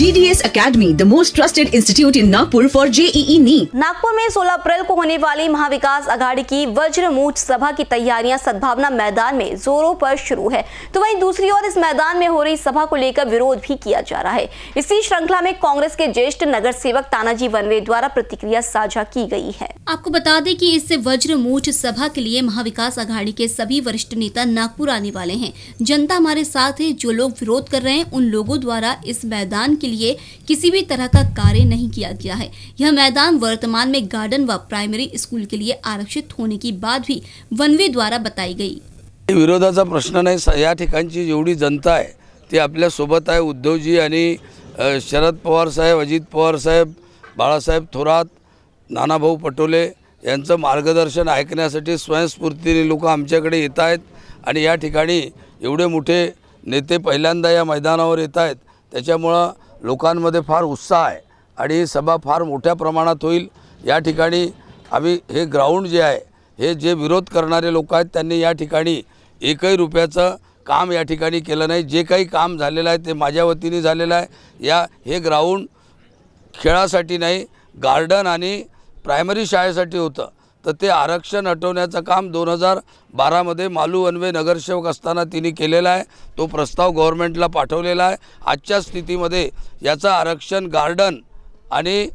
DDS Academy, the most trusted institute in Nagpur for JEE e NEET. Nagpur में 16 अप्रैल को होने वाली महाविकास अघाड़ी की वज्रमूठ सभा की तैयारियां सद्भावना मैदान में जोरों पर शुरू है तो वहीं दूसरी ओर इस मैदान में हो रही सभा को लेकर विरोध भी किया जा रहा है इसी श्रृंखला में कांग्रेस के ज्येष्ठ नगर सेवक तानाजी वनवे द्वारा प्रतिक्रिया साझा की गयी है आपको बता दें की इस वज्रमूठ सभा के लिए महाविकास अघाड़ी के सभी वरिष्ठ नेता नागपुर आने वाले है जनता हमारे साथ है जो लोग विरोध कर रहे हैं उन लोगों द्वारा इस मैदान के के लिए किसी भी तरह का कार्य नहीं किया गया है यह मैदान वर्तमान में गार्डन व प्राइमरी स्कूल के लिए आरक्षित होने की बात भी वनवे द्वारा बताई गई विरोधाचा प्रश्न नाही या ठिकाणची जेवढी जनता आहे ती आपल्यासोबत आहे उद्धवजी आणि शरद पवार साहेब अजित पवार साहेब बाळासाहेब थोरात नानाभाऊ पटोले यांचं मार्गदर्शन ऐकण्यासाठी स्वयंस्फूर्तीने लोक आमच्याकडे येत आहेत आणि या ठिकाणी एवढे मोठे नेते पहिल्यांदा या मैदानावर येत आहेत त्याच्यामुळं लोकांमध्ये फार उत्साह आहे आणि ही सभा फार मोठ्या प्रमाणात होईल या ठिकाणी आम्ही हे ग्राउंड जे आहे हे जे विरोध करणारे लोक आहेत त्यांनी या ठिकाणी एकही रुपयाचं काम या ठिकाणी केलं नाही जे काही काम झालेलं आहे ते माझ्या वतीने झालेलं आहे या हे ग्राउंड खेळासाठी नाही गार्डन आणि प्रायमरी शाळेसाठी होतं तर ते आरक्षण हटवण्याचं काम दोन हजार बारामध्ये मालू अन्वे नगरसेवक असताना तिने केलेला आहे तो प्रस्ताव गव्हर्मेंटला पाठवलेला आहे आजच्या स्थितीमध्ये याचं आरक्षण गार्डन आणि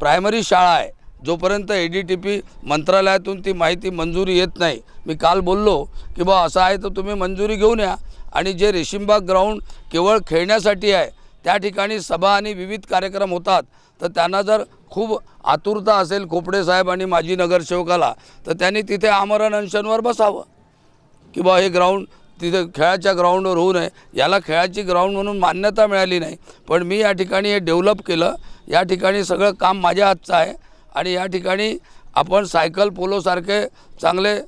प्रायमरी शाळा आहे जोपर्यंत ए डी टी पी मंत्रालयातून ती माहिती मंजुरी येत नाही मी काल बोललो की बा असं आहे तर तुम्ही मंजुरी घेऊन या आणि जे रेशीमबाग ग्राउंड केवळ खेळण्यासाठी आहे त्या ठिकाणी सभा आणि विविध कार्यक्रम होतात तर त्यांना जर खूप आतुरता असेल खोपडे साहेब आणि माजी नगरसेवकाला तर त्यांनी तिथे आमरण अंशांवर बसावं की बा हे ग्राउंड तिथे खेळाच्या ग्राउंडवर होऊ नये याला खेळाची ग्राउंड म्हणून मान्यता मिळाली नाही पण मी या ठिकाणी हे डेव्हलप केलं या ठिकाणी सगळं काम माझ्या हातचं आहे आणि या ठिकाणी आपण सायकल पोलोसारखे चांगले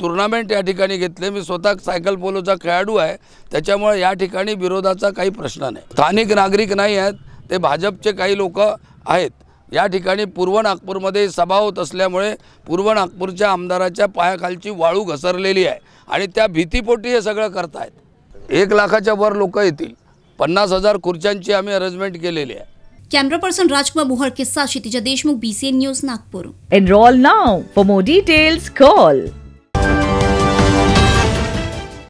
टुर्नामेंट या ठिकाणी घेतले मी स्वतः सायकल पोलोचा खेळाडू आहे त्याच्यामुळे या ठिकाणी विरोधाचा काही प्रश्न नाही स्थानिक नागरिक नाही आहेत ते भाजपचे काही लोक आहेत या ठिकाणी पूर्व नागपूरमध्ये सभा होत असल्यामुळे पूर्व नागपूरच्या आमदाराच्या पायाखालची वाळू घसरलेली आहे आणि त्या भीतीपोटी हे सगळं करतायत एक लाखाच्या वर लोक येतील पन्नास हजार खुर्च्यांची आम्ही अरेंजमेंट केलेली आहे कॅमेरा पर्सन राजकुमार मोहर किस्सा Kshitija Deshmukh BCN news Nagpur enrol now for more details call